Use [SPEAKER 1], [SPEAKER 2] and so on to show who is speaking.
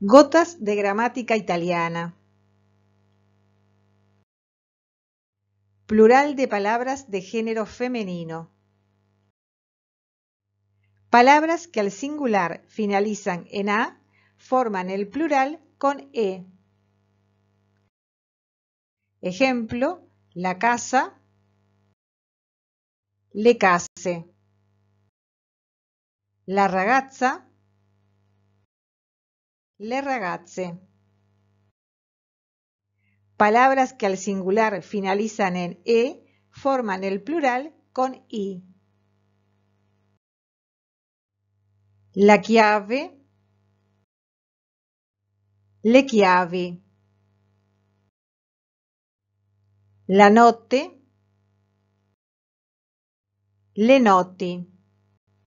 [SPEAKER 1] Gotas de gramática italiana. Plural de palabras de género femenino. Palabras que al singular finalizan en A forman el plural con E. Ejemplo, la casa,
[SPEAKER 2] le case. La ragazza,
[SPEAKER 1] le ragazze. Palabras que al singular finalizan en e forman el plural con i.
[SPEAKER 2] La chiave. Le chiavi. La notte. Le notti.